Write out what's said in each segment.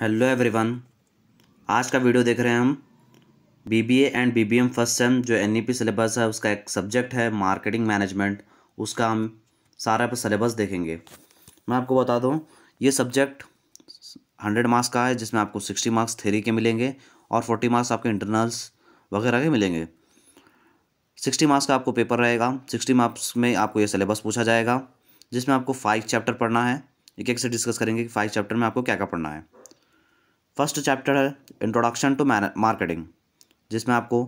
hello everyone आज का video देख रहे हैं हम BBA and BBM first sem जो एनईपी सिलेबस e है उसका एक सब्जेक्ट है मार्केटिंग मैनेजमेंट उसका हम सारा पर सिलेबस देखेंगे मैं आपको बता दूं ये सब्जेक्ट हंड्रेड मार्क्स का है जिसमें आपको सिक्सटी मार्क्स थेरी के मिलेंगे और फोर्टी मार्क्स आपके इंटरनल्स वगैरह के मिलेंगे सिक्सटी मार्क्स का आपको पेपर रहेगा सिक्सटी मार्क्स में आपको ये सिलेबस पूछा जाएगा जिसमें आपको फाइव चैप्टर पढ़ना है एक एक से डिस्कस करेंगे कि फाइव चैप्टर में आपको क्या क्या पढ़ना है फर्स्ट चैप्टर है इंट्रोडक्शन टू मार्केटिंग जिसमें आपको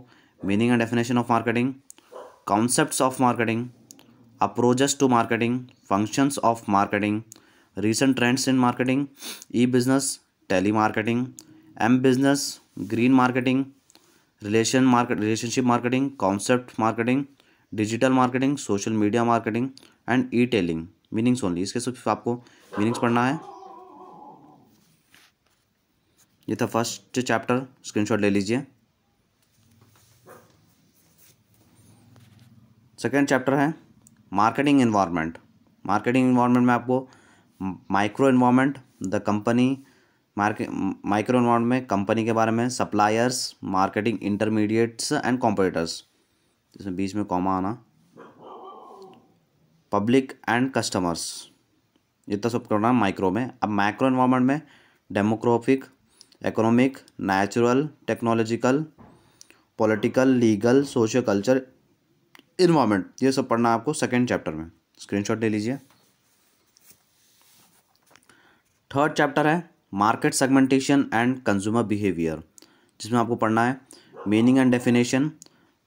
meaning and definition of marketing concept of marketing approaches to marketing functions of marketing recent trends in marketing e business telemarketing m business green marketing relation market relationship marketing concept marketing digital marketing social media marketing and e tailing meanings only इसके सिर्फ आपको meanings पढ़ना है ये था first chapter screenshot ले लीजिए second chapter है मार्केटिंग इन्वायरमेंट मार्केटिंग इन्वायरमेंट में आपको micro environment the company market micro environment में कंपनी के बारे में suppliers marketing intermediates and competitors जिसमें बीच में कॉमा आना पब्लिक एंड कस्टमर्स ये तो सब करना माइक्रो में अब माइक्रो इन्वायरमेंट में demographic economic natural technological political legal social culture environment ये सब पढ़ना आपको सेकेंड चैप्टर में स्क्रीनशॉट ले लीजिए थर्ड चैप्टर है market segmentation and consumer behaviour जिसमें आपको पढ़ना है meaning and definition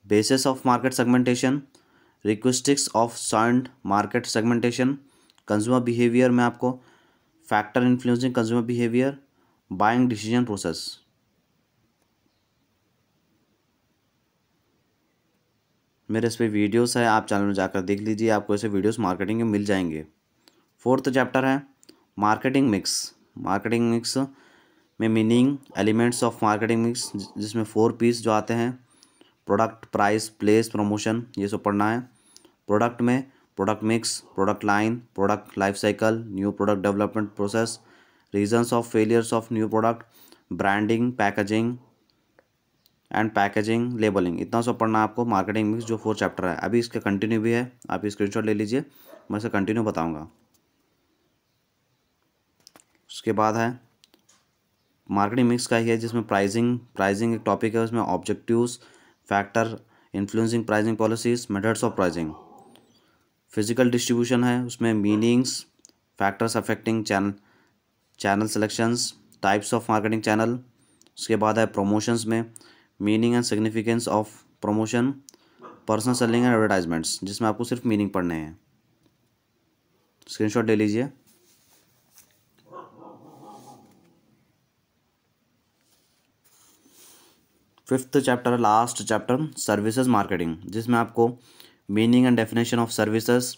basis of market segmentation requisites of sound market segmentation consumer behaviour में आपको factor influencing consumer behaviour buying decision process मेरे इस पर वीडियोस है आप चैनल में जाकर देख लीजिए आपको ऐसे वीडियोस मार्केटिंग के मिल जाएंगे फोर्थ चैप्टर है मार्केटिंग मिक्स मार्केटिंग मिक्स में meaning elements of marketing mix जिसमें फोर पीस जो आते हैं प्रोडक्ट प्राइस प्लेस प्रमोशन ये सब पढ़ना है प्रोडक्ट में product mix product line product life cycle new product development process reasons of failures of new product branding packaging and packaging labelling इतना सब पढ़ना आपको मार्केटिंग मिक्स जो फोर चैप्टर है अभी इसका कंटिन्यू भी है आप स्क्रीनशॉट ले लीजिए मैं इसे कंटिन्यू बताऊंगा उसके बाद है मार्केटिंग मिक्स का ही है जिसमें प्राइजिंग प्राइजिंग एक टॉपिक है उसमें objectives factor influencing pricing policies methods of pricing physical distribution है उसमें meanings factors affecting channel channel selections types of marketing channel उसके बाद है प्रोमोशंस में meaning and significance of promotion personal selling and advertisements जिसमें आपको सिर्फ मीनिंग पढ़ने हैं स्क्रीनशॉट ले लीजिए fifth chapter last chapter services marketing जिसमें आपको meaning and definition of services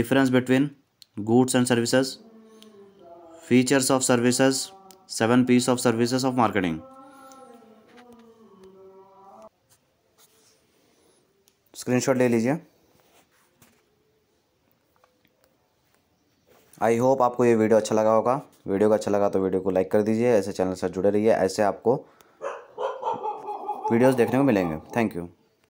difference between goods and services features of services seven Ps of services of marketing screenshot ले लीजिए आई होप आपको ये वीडियो अच्छा लगा होगा वीडियो को अच्छा लगा तो वीडियो को लाइक कर दीजिए ऐसे चैनल से जुड़े रहिए ऐसे आपको वीडियोस देखने को मिलेंगे थैंक यू